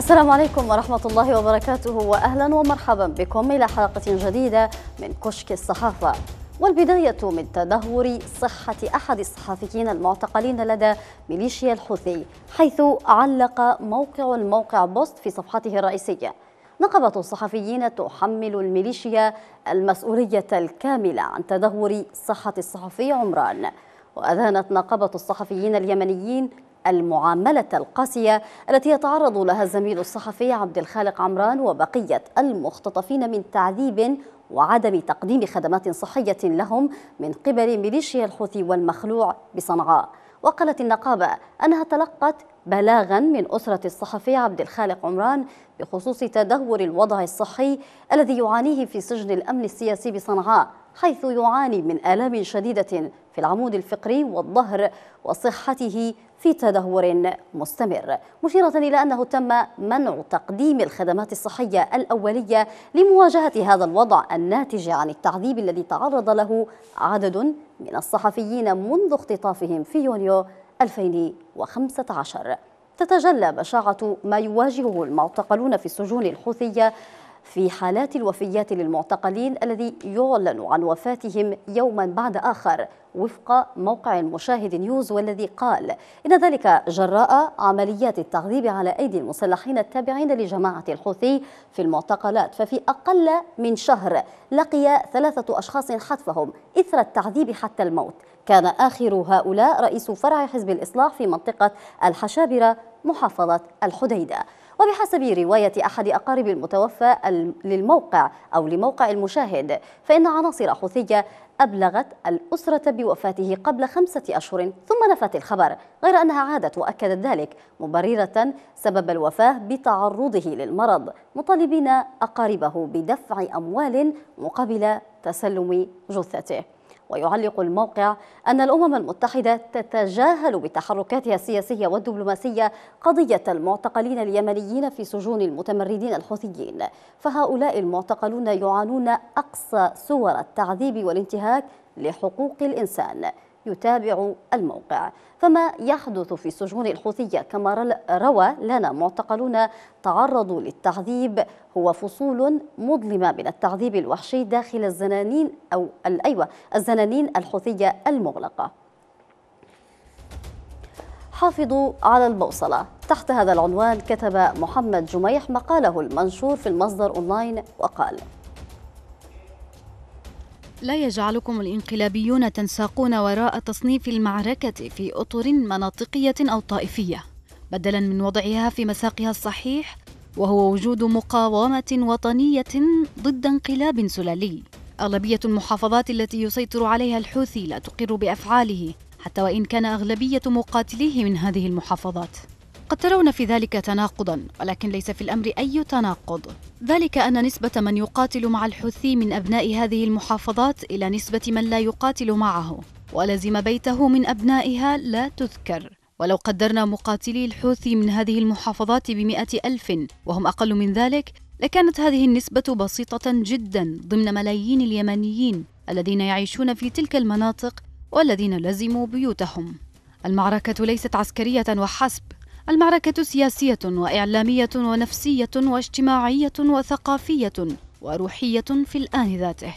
السلام عليكم ورحمة الله وبركاته وأهلا ومرحبا بكم إلى حلقة جديدة من كشك الصحافة والبداية من تدهور صحة أحد الصحفيين المعتقلين لدى ميليشيا الحوثي حيث علق موقع الموقع بوست في صفحته الرئيسية نقبة الصحفيين تحمل الميليشيا المسؤولية الكاملة عن تدهور صحة الصحفي عمران وأذانت نقبة الصحفيين اليمنيين المعاملة القاسية التي يتعرض لها الزميل الصحفي عبد الخالق عمران وبقية المختطفين من تعذيب وعدم تقديم خدمات صحية لهم من قبل ميليشيا الحوثي والمخلوع بصنعاء وقالت النقابة أنها تلقت بلاغا من أسرة الصحفي عبد الخالق عمران بخصوص تدهور الوضع الصحي الذي يعانيه في سجن الأمن السياسي بصنعاء حيث يعاني من آلام شديدة في العمود الفقري والظهر وصحته في تدهور مستمر مشيرة إلى أنه تم منع تقديم الخدمات الصحية الأولية لمواجهة هذا الوضع الناتج عن التعذيب الذي تعرض له عدد من الصحفيين منذ اختطافهم في يونيو 2015 تتجلى بشاعة ما يواجهه المعتقلون في السجون الحوثية في حالات الوفيات للمعتقلين الذي يعلن عن وفاتهم يوما بعد آخر وفق موقع المشاهد نيوز والذي قال إن ذلك جراء عمليات التغذيب على أيدي المسلحين التابعين لجماعة الحوثي في المعتقلات ففي أقل من شهر لقي ثلاثة أشخاص حتفهم إثر التعذيب حتى الموت كان آخر هؤلاء رئيس فرع حزب الإصلاح في منطقة الحشابرة محافظة الحديدة وبحسب رواية أحد أقارب المتوفى للموقع أو لموقع المشاهد فإن عناصر حوثية أبلغت الأسرة بوفاته قبل خمسة أشهر ثم نفت الخبر غير أنها عادت وأكدت ذلك مبررة سبب الوفاة بتعرضه للمرض مطالبين أقاربه بدفع أموال مقابل تسلم جثته ويعلق الموقع أن الأمم المتحدة تتجاهل بتحركاتها السياسية والدبلوماسية قضية المعتقلين اليمنيين في سجون المتمردين الحوثيين فهؤلاء المعتقلون يعانون أقصى صور التعذيب والانتهاك لحقوق الإنسان يتابع الموقع فما يحدث في السجون الحوثية كما روى لنا معتقلون تعرضوا للتعذيب هو فصول مظلمة من التعذيب الوحشي داخل الزنانين أو أيوة الزنانين الحوثية المغلقة حافظوا على البوصلة تحت هذا العنوان كتب محمد جميح مقاله المنشور في المصدر أونلاين وقال لا يجعلكم الانقلابيون تنساقون وراء تصنيف المعركة في أطر مناطقية أو طائفية بدلا من وضعها في مساقها الصحيح وهو وجود مقاومة وطنية ضد انقلاب سلالي أغلبية المحافظات التي يسيطر عليها الحوثي لا تقر بأفعاله حتى وإن كان أغلبية مقاتليه من هذه المحافظات قد ترون في ذلك تناقضا ولكن ليس في الامر اي تناقض ذلك ان نسبه من يقاتل مع الحوثي من ابناء هذه المحافظات الى نسبه من لا يقاتل معه ولزم بيته من ابنائها لا تذكر ولو قدرنا مقاتلي الحوثي من هذه المحافظات بمئة ألف وهم أقل من ذلك لكانت هذه النسبة بسيطة جدا ضمن ملايين اليمنيين الذين يعيشون في تلك المناطق والذين لزموا بيوتهم المعركة ليست عسكرية وحسب المعركة سياسية وإعلامية ونفسية واجتماعية وثقافية وروحية في الآن ذاته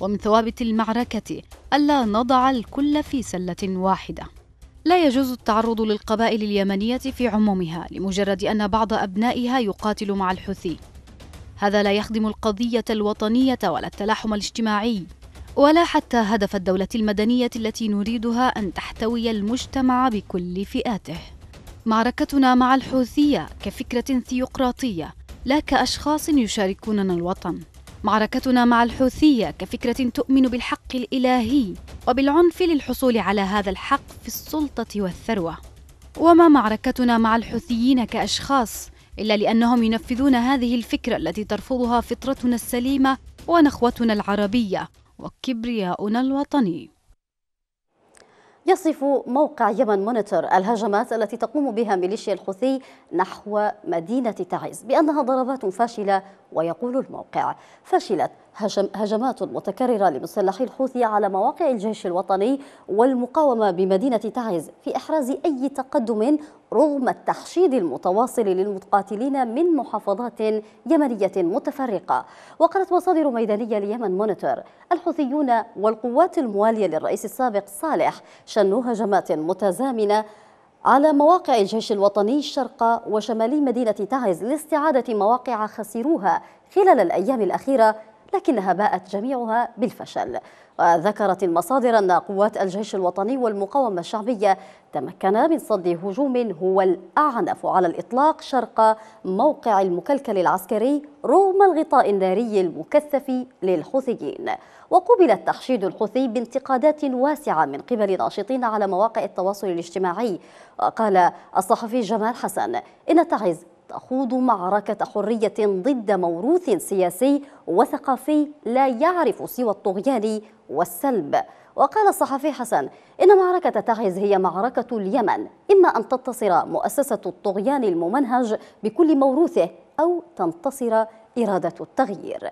ومن ثوابت المعركة ألا نضع الكل في سلة واحدة لا يجوز التعرض للقبائل اليمنية في عمومها لمجرد أن بعض أبنائها يقاتل مع الحوثي هذا لا يخدم القضية الوطنية ولا التلاحم الاجتماعي ولا حتى هدف الدولة المدنية التي نريدها أن تحتوي المجتمع بكل فئاته معركتنا مع الحوثية كفكرة ثيوقراطية لا كأشخاص يشاركوننا الوطن معركتنا مع الحوثية كفكرة تؤمن بالحق الإلهي وبالعنف للحصول على هذا الحق في السلطة والثروة وما معركتنا مع الحوثيين كأشخاص إلا لأنهم ينفذون هذه الفكرة التي ترفضها فطرتنا السليمة ونخوتنا العربية وكبرياؤنا الوطني يصف موقع يمن مونيتور الهجمات التي تقوم بها ميليشيا الحوثي نحو مدينة تعز بأنها ضربات فاشلة ويقول الموقع فشلت هجمات متكررة لمسلحي الحوثي على مواقع الجيش الوطني والمقاومة بمدينة تعز في إحراز أي تقدم رغم التحشيد المتواصل للمتقاتلين من محافظات يمنية متفرقة وقالت مصادر ميدانية ليمن مونيتور الحوثيون والقوات الموالية للرئيس السابق صالح شنوا هجمات متزامنة على مواقع الجيش الوطني شرق وشمالي مدينة تعز لاستعادة مواقع خسروها خلال الأيام الأخيرة لكنها باءت جميعها بالفشل وذكرت المصادر أن قوات الجيش الوطني والمقاومة الشعبية تمكنا من صد هجوم هو الأعنف على الإطلاق شرق موقع المكلكل العسكري رغم الغطاء الناري المكثف للحوثيين وقبل تحشيد الحوثي بانتقادات واسعة من قبل ناشطين على مواقع التواصل الاجتماعي وقال الصحفي جمال حسن إن تعز تخوض معركة حرية ضد موروث سياسي وثقافي لا يعرف سوى الطغيان والسلب وقال الصحفي حسن إن معركة تعز هي معركة اليمن إما أن تنتصر مؤسسة الطغيان الممنهج بكل موروثه أو تنتصر إرادة التغيير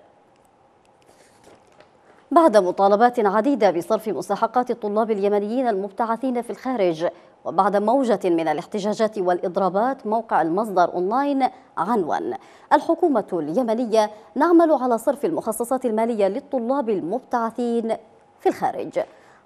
بعد مطالبات عديدة بصرف مستحقات الطلاب اليمنيين المبتعثين في الخارج وبعد موجة من الاحتجاجات والإضرابات موقع المصدر أونلاين عنوان الحكومة اليمنية نعمل على صرف المخصصات المالية للطلاب المبتعثين في الخارج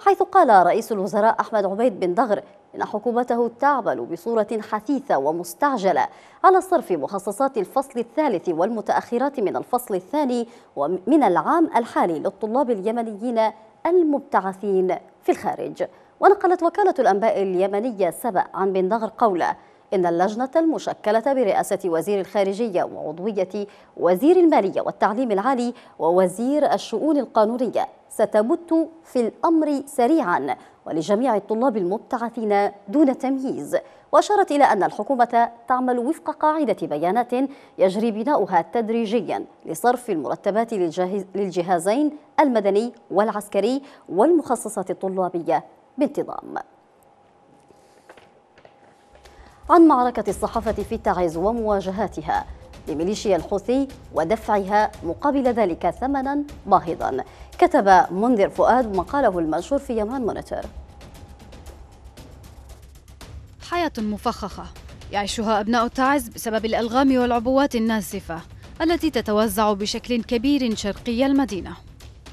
حيث قال رئيس الوزراء أحمد عبيد بن دغر إن حكومته تعمل بصورة حثيثة ومستعجلة على صرف مخصصات الفصل الثالث والمتأخرات من الفصل الثاني ومن العام الحالي للطلاب اليمنيين المبتعثين في الخارج ونقلت وكالة الأنباء اليمنية سبأ عن بن نغر قوله إن اللجنة المشكلة برئاسة وزير الخارجية وعضوية وزير المالية والتعليم العالي ووزير الشؤون القانونية ستمت في الأمر سريعا ولجميع الطلاب المبتعثين دون تمييز وأشارت إلى أن الحكومة تعمل وفق قاعدة بيانات يجري بناؤها تدريجيا لصرف المرتبات للجهازين المدني والعسكري والمخصصات الطلابية بانتظام عن معركة الصحافة في تعز ومواجهاتها لميليشيا الحوثي ودفعها مقابل ذلك ثمنا باهظا كتب منذر فؤاد مقاله المنشور في يمان مونيتور حياة مفخخة يعيشها أبناء تعز بسبب الألغام والعبوات الناسفة التي تتوزع بشكل كبير شرقي المدينة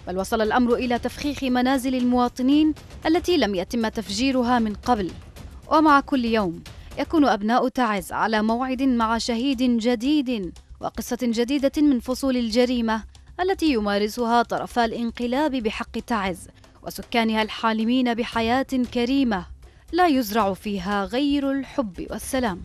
بل وصل الأمر إلى تفخيخ منازل المواطنين التي لم يتم تفجيرها من قبل ومع كل يوم يكون أبناء تعز على موعد مع شهيد جديد وقصة جديدة من فصول الجريمة التي يمارسها طرفا الانقلاب بحق تعز وسكانها الحالمين بحياة كريمة لا يزرع فيها غير الحب والسلام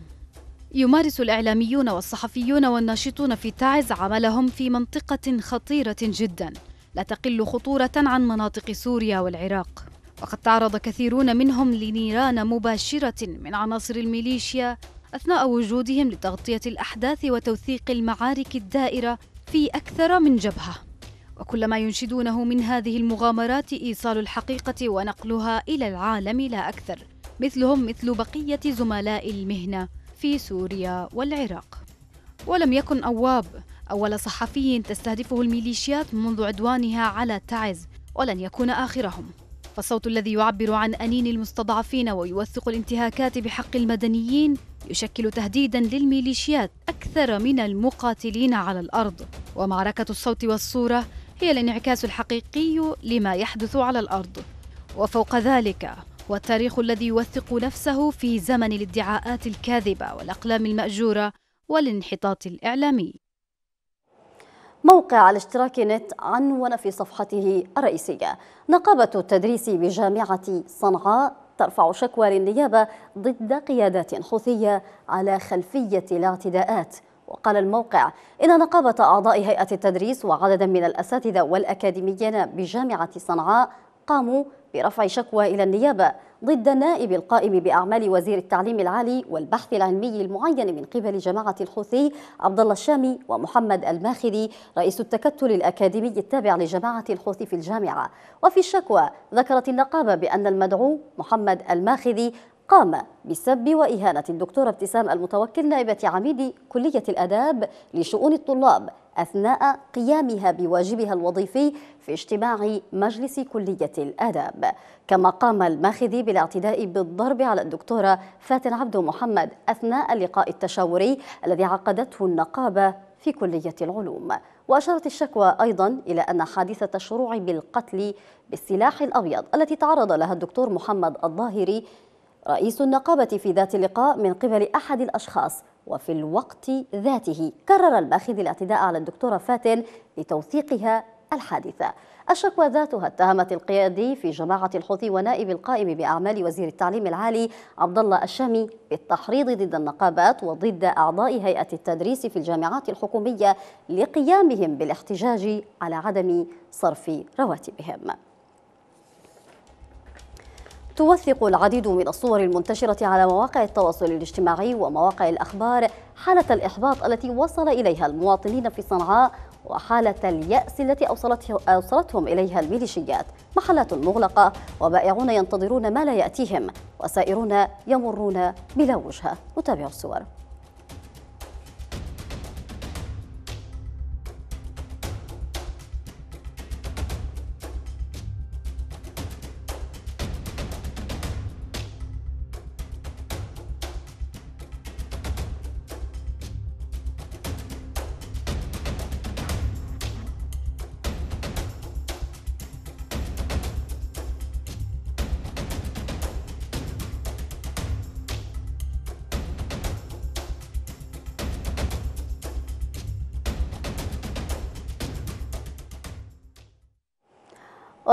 يمارس الإعلاميون والصحفيون والناشطون في تعز عملهم في منطقة خطيرة جداً لا تقل خطورة عن مناطق سوريا والعراق وقد تعرض كثيرون منهم لنيران مباشرة من عناصر الميليشيا أثناء وجودهم لتغطية الأحداث وتوثيق المعارك الدائرة في أكثر من جبهة وكل ما ينشدونه من هذه المغامرات إيصال الحقيقة ونقلها إلى العالم لا أكثر مثلهم مثل بقية زملاء المهنة في سوريا والعراق ولم يكن أواب أول صحفي تستهدفه الميليشيات منذ عدوانها على تعز ولن يكون آخرهم فالصوت الذي يعبر عن أنين المستضعفين ويوثق الانتهاكات بحق المدنيين يشكل تهديدا للميليشيات أكثر من المقاتلين على الأرض ومعركة الصوت والصورة هي الانعكاس الحقيقي لما يحدث على الأرض وفوق ذلك هو التاريخ الذي يوثق نفسه في زمن الادعاءات الكاذبة والأقلام المأجورة والانحطاط الإعلامي موقع الاشتراك نت عنون في صفحته الرئيسية نقابة التدريس بجامعة صنعاء ترفع شكوى للنيابة ضد قيادات حوثية على خلفية الاعتداءات وقال الموقع إن نقابة أعضاء هيئة التدريس وعددا من الأساتذة والأكاديميين بجامعة صنعاء قاموا برفع شكوى إلى النيابة ضد النائب القائم بأعمال وزير التعليم العالي والبحث العلمي المعين من قبل جماعة الحوثي عبد الله الشامي ومحمد الماخذي رئيس التكتل الأكاديمي التابع لجماعة الحوثي في الجامعة وفي الشكوى ذكرت النقابة بأن المدعو محمد الماخذي قام بسب وإهانة الدكتورة ابتسام المتوكل نائبة عميد كلية الأداب لشؤون الطلاب أثناء قيامها بواجبها الوظيفي في اجتماع مجلس كلية الآداب كما قام الماخذي بالاعتداء بالضرب على الدكتورة فاتن عبد محمد أثناء اللقاء التشاوري الذي عقدته النقابة في كلية العلوم وأشارت الشكوى أيضا إلى أن حادثة الشروع بالقتل بالسلاح الأبيض التي تعرض لها الدكتور محمد الظاهري رئيس النقابة في ذات اللقاء من قبل أحد الأشخاص وفي الوقت ذاته كرر الماخذ الاعتداء على الدكتورة فاتن لتوثيقها الحادثة الشكوى ذاتها اتهمت القيادي في جماعة الحوثي ونائب القائم بأعمال وزير التعليم العالي عبد الله الشامي بالتحريض ضد النقابات وضد أعضاء هيئة التدريس في الجامعات الحكومية لقيامهم بالاحتجاج على عدم صرف رواتبهم توثق العديد من الصور المنتشرة على مواقع التواصل الاجتماعي ومواقع الأخبار حالة الإحباط التي وصل إليها المواطنين في صنعاء وحالة اليأس التي أوصلتهم إليها الميليشيات محلات مغلقة وبائعون ينتظرون ما لا يأتيهم وسائرون يمرون بلا وجهة نتابع الصور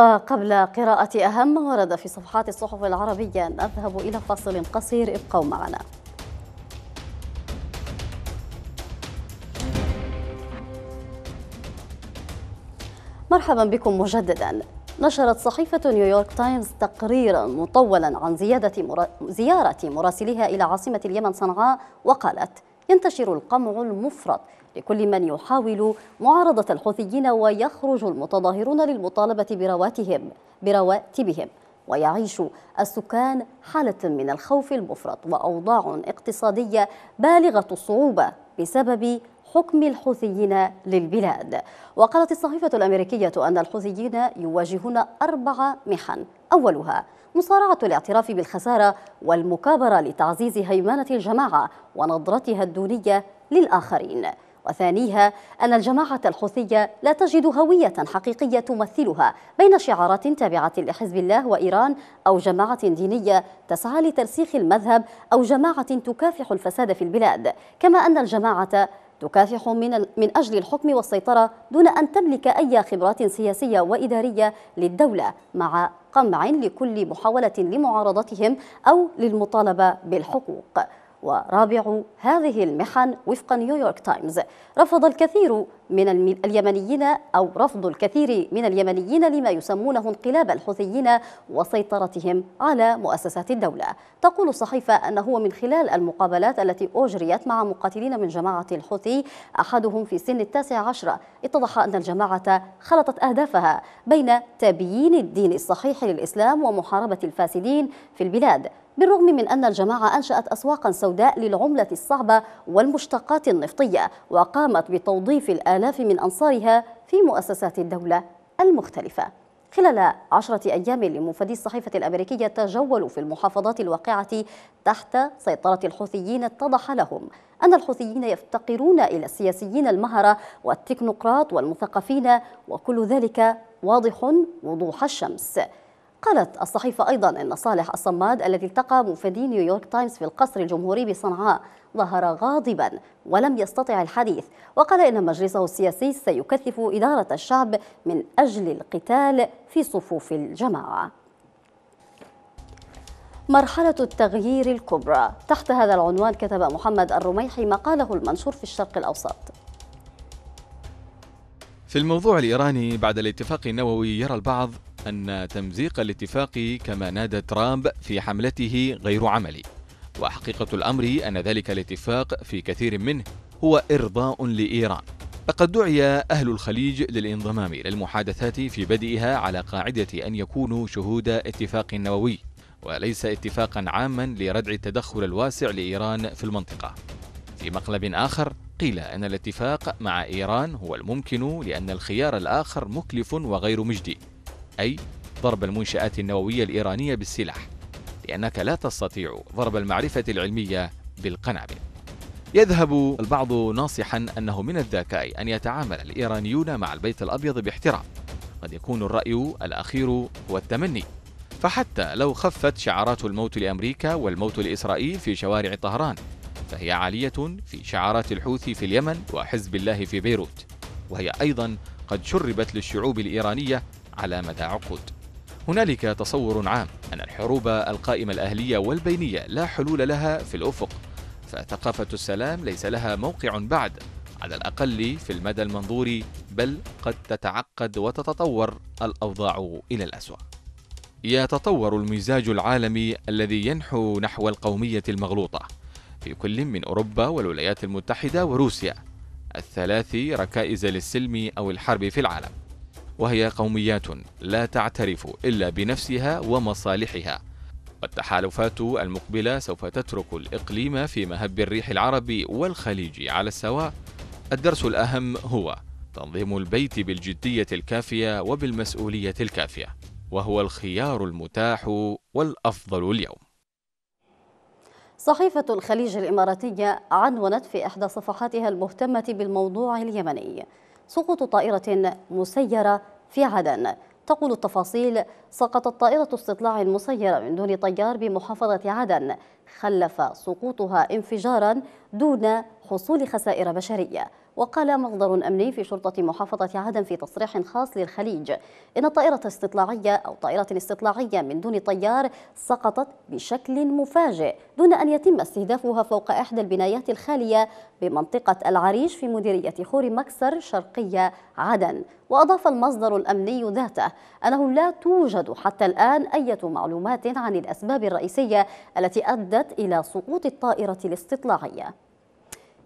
وقبل قراءة أهم ما ورد في صفحات الصحف العربية نذهب إلى فاصل قصير ابقوا معنا مرحبا بكم مجددا نشرت صحيفة نيويورك تايمز تقريرا مطولا عن زيادة مرا... زيارة مراسليها إلى عاصمة اليمن صنعاء وقالت ينتشر القمع المفرط لكل من يحاول معارضة الحوثيين ويخرج المتظاهرون للمطالبة برواتهم برواتبهم ويعيش السكان حالة من الخوف المفرط وأوضاع اقتصادية بالغة الصعوبة بسبب حكم الحوثيين للبلاد وقالت الصحيفة الأمريكية أن الحوثيين يواجهون أربع محن أولها مصارعة الاعتراف بالخسارة والمكابرة لتعزيز هيمنة الجماعة ونظرتها الدونية للآخرين وثانيها أن الجماعة الحوثية لا تجد هوية حقيقية تمثلها بين شعارات تابعة لحزب الله وإيران أو جماعة دينية تسعى لترسيخ المذهب أو جماعة تكافح الفساد في البلاد كما أن الجماعة تكافح من, من أجل الحكم والسيطرة دون أن تملك أي خبرات سياسية وإدارية للدولة مع قمع لكل محاولة لمعارضتهم أو للمطالبة بالحقوق ورابع هذه المحن وفق نيويورك تايمز رفض الكثير من اليمنيين أو رفض الكثير من اليمنيين لما يسمونه انقلاب الحوثيين وسيطرتهم على مؤسسات الدولة تقول الصحيفة أنه من خلال المقابلات التي أجريت مع مقاتلين من جماعة الحوثي أحدهم في سن التاسع عشر اتضح أن الجماعة خلطت أهدافها بين تبيين الدين الصحيح للإسلام ومحاربة الفاسدين في البلاد بالرغم من أن الجماعة أنشأت أسواقا سوداء للعملة الصعبة والمشتقات النفطية وقامت بتوظيف الآلاف من أنصارها في مؤسسات الدولة المختلفة خلال عشرة أيام لمنفذي الصحيفة الأمريكية تجولوا في المحافظات الواقعة تحت سيطرة الحوثيين اتضح لهم أن الحوثيين يفتقرون إلى السياسيين المهرة والتكنوقراط والمثقفين وكل ذلك واضح وضوح الشمس قالت الصحيفة أيضا أن صالح الصماد الذي التقى مفدي نيويورك تايمز في القصر الجمهوري بصنعاء ظهر غاضبا ولم يستطع الحديث وقال إن مجلسه السياسي سيكثف إدارة الشعب من أجل القتال في صفوف الجماعة مرحلة التغيير الكبرى تحت هذا العنوان كتب محمد الرميحي مقاله المنشور في الشرق الأوسط في الموضوع الإيراني بعد الاتفاق النووي يرى البعض أن تمزيق الاتفاق كما نادى ترامب في حملته غير عملي وحقيقة الأمر أن ذلك الاتفاق في كثير منه هو إرضاء لإيران لقد دعي أهل الخليج للانضمام إلى المحادثات في بدئها على قاعدة أن يكونوا شهود اتفاق نووي وليس اتفاقا عاما لردع التدخل الواسع لإيران في المنطقة في مقلب آخر قيل أن الاتفاق مع إيران هو الممكن لأن الخيار الآخر مكلف وغير مجدي أي ضرب المنشآت النووية الإيرانية بالسلاح لأنك لا تستطيع ضرب المعرفة العلمية بالقنابل يذهب البعض ناصحا أنه من الذكاء أن يتعامل الإيرانيون مع البيت الأبيض باحترام قد يكون الرأي الأخير هو التمني فحتى لو خفت شعارات الموت لأمريكا والموت لإسرائيل في شوارع طهران فهي عالية في شعارات الحوثي في اليمن وحزب الله في بيروت وهي أيضا قد شربت للشعوب الإيرانية على مدى عقود هنالك تصور عام أن الحروب القائمة الأهلية والبينية لا حلول لها في الأفق فثقافة السلام ليس لها موقع بعد على الأقل في المدى المنظور بل قد تتعقد وتتطور الأوضاع إلى الأسوأ يتطور المزاج العالمي الذي ينحو نحو القومية المغلوطة في كل من أوروبا والولايات المتحدة وروسيا الثلاث ركائز للسلم أو الحرب في العالم وهي قوميات لا تعترف إلا بنفسها ومصالحها والتحالفات المقبلة سوف تترك الإقليم في مهب الريح العربي والخليجي على السواء الدرس الأهم هو تنظيم البيت بالجدية الكافية وبالمسؤولية الكافية وهو الخيار المتاح والأفضل اليوم صحيفة الخليج الإماراتية عنونت في إحدى صفحاتها المهتمة بالموضوع اليمني سقوط طائرة مسيرة في عدن تقول التفاصيل سقطت طائرة استطلاع مسيرة من دون طيار بمحافظة عدن خلف سقوطها انفجارا دون حصول خسائر بشرية وقال مصدر أمني في شرطة محافظة عدن في تصريح خاص للخليج إن طائرة استطلاعية أو طائرة استطلاعية من دون طيار سقطت بشكل مفاجئ دون أن يتم استهدافها فوق إحدى البنايات الخالية بمنطقة العريش في مديرية خور مكسر شرقية عدن وأضاف المصدر الأمني ذاته أنه لا توجد حتى الآن أي معلومات عن الأسباب الرئيسية التي أدت أدت إلى سقوط الطائرة الاستطلاعية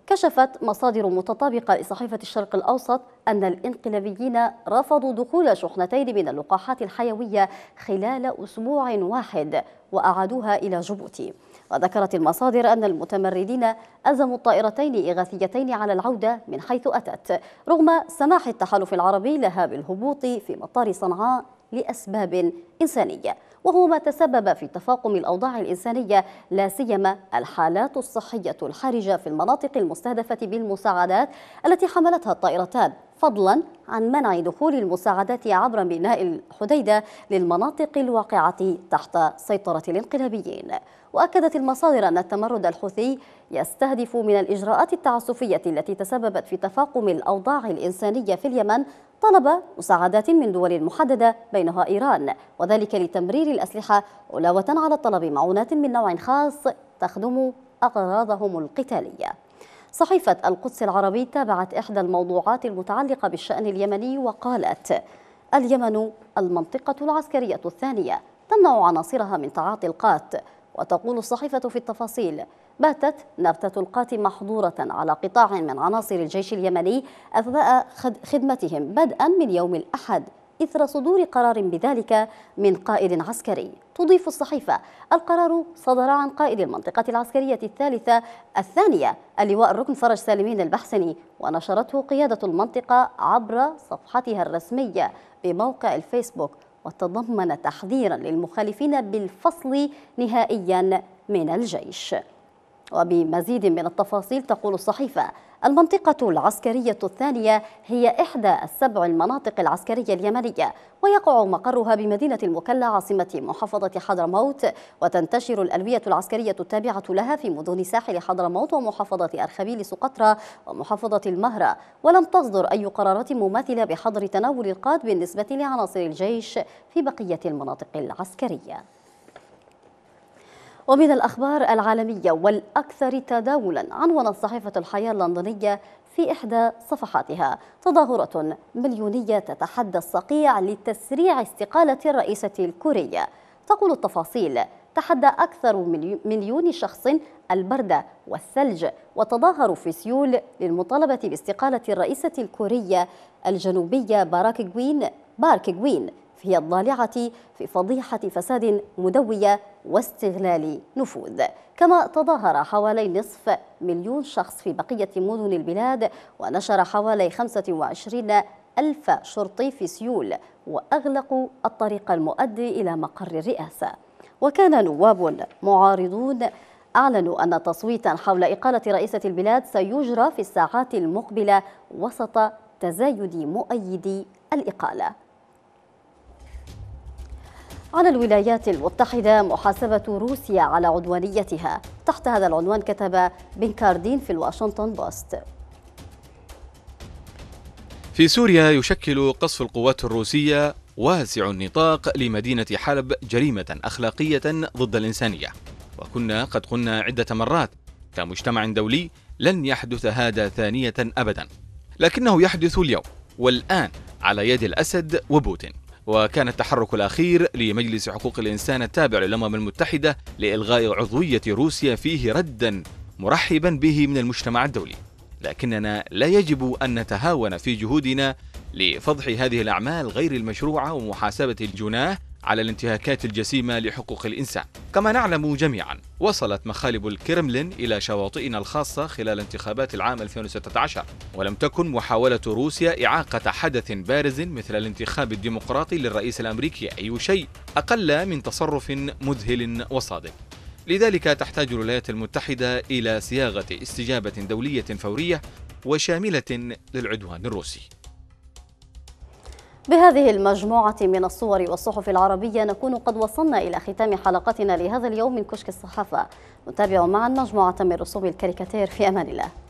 كشفت مصادر متطابقة لصحيفة الشرق الأوسط أن الإنقلابيين رفضوا دخول شحنتين من اللقاحات الحيوية خلال أسبوع واحد وأعادوها إلى جيبوتي وذكرت المصادر أن المتمردين أزموا الطائرتين إغاثيتين على العودة من حيث أتت رغم سماح التحالف العربي لها بالهبوط في مطار صنعاء لأسباب إنسانية وهو ما تسبب في تفاقم الأوضاع الإنسانية لا سيما الحالات الصحية الحرجة في المناطق المستهدفة بالمساعدات التي حملتها الطائرتان فضلا عن منع دخول المساعدات عبر ميناء الحديدة للمناطق الواقعة تحت سيطرة الانقلابيين وأكدت المصادر أن التمرد الحوثي يستهدف من الإجراءات التعسفية التي تسببت في تفاقم الأوضاع الإنسانية في اليمن طلب مساعدات من دول محددة بينها إيران وذلك لتمرير الأسلحة علاوة على طلب معونات من نوع خاص تخدم أغراضهم القتالية صحيفة القدس العربي تابعت إحدى الموضوعات المتعلقة بالشأن اليمني وقالت اليمن المنطقة العسكرية الثانية تمنع عناصرها من تعاطي القات وتقول الصحيفة في التفاصيل باتت نبتة القات محظورة على قطاع من عناصر الجيش اليمني أثناء خدمتهم بدءا من يوم الأحد إثر صدور قرار بذلك من قائد عسكري تضيف الصحيفة القرار صدر عن قائد المنطقة العسكرية الثالثة الثانية اللواء الركن فرج سالمين البحسني ونشرته قيادة المنطقة عبر صفحتها الرسمية بموقع الفيسبوك وتضمن تحذيرا للمخالفين بالفصل نهائيا من الجيش وبمزيد من التفاصيل تقول الصحيفة المنطقة العسكرية الثانية هي إحدى السبع المناطق العسكرية اليمنية ويقع مقرها بمدينة المكلا عاصمة محافظة حضرموت وتنتشر الألوية العسكرية التابعة لها في مدن ساحل حضرموت ومحافظة أرخبيل سقطرى ومحافظة المهرة ولم تصدر أي قرارات مماثلة بحظر تناول القاد بالنسبة لعناصر الجيش في بقية المناطق العسكرية ومن الأخبار العالمية والأكثر تداولا عنوان صحيفة الحياة اللندنية في إحدى صفحاتها تظاهرة مليونية تتحدى الصقيع لتسريع استقالة الرئيسة الكورية تقول التفاصيل تحدى أكثر من مليون شخص البرد والثلج وتظاهروا في سيول للمطالبة باستقالة الرئيسة الكورية الجنوبية باراك جوين بارك جوين هي الضالعة في فضيحة فساد مدوية واستغلال نفوذ كما تظاهر حوالي نصف مليون شخص في بقية مدن البلاد ونشر حوالي 25 ألف شرطي في سيول وأغلقوا الطريق المؤدي إلى مقر الرئاسة وكان نواب معارضون أعلنوا أن تصويتا حول إقالة رئيسة البلاد سيجرى في الساعات المقبلة وسط تزايد مؤيدي الإقالة على الولايات المتحدة محاسبة روسيا على عدوانيتها تحت هذا العنوان كتب بنكاردين في الواشنطن بوست في سوريا يشكل قصف القوات الروسية واسع النطاق لمدينة حلب جريمة أخلاقية ضد الإنسانية وكنا قد قلنا عدة مرات كمجتمع دولي لن يحدث هذا ثانية أبدا لكنه يحدث اليوم والآن على يد الأسد وبوتين وكان التحرك الأخير لمجلس حقوق الإنسان التابع للأمم المتحدة لإلغاء عضوية روسيا فيه ردا مرحبا به من المجتمع الدولي لكننا لا يجب أن نتهاون في جهودنا لفضح هذه الأعمال غير المشروعة ومحاسبة الجناه على الانتهاكات الجسيمة لحقوق الإنسان كما نعلم جميعا وصلت مخالب الكرملين إلى شواطئنا الخاصة خلال انتخابات العام 2016 ولم تكن محاولة روسيا إعاقة حدث بارز مثل الانتخاب الديمقراطي للرئيس الأمريكي أي شيء أقل من تصرف مذهل وصادق لذلك تحتاج الولايات المتحدة إلى صياغة استجابة دولية فورية وشاملة للعدوان الروسي بهذه المجموعة من الصور والصحف العربية نكون قد وصلنا إلى ختام حلقتنا لهذا اليوم من كشك الصحافة نتابع معا مجموعة من رسوم الكاريكاتير في أمان الله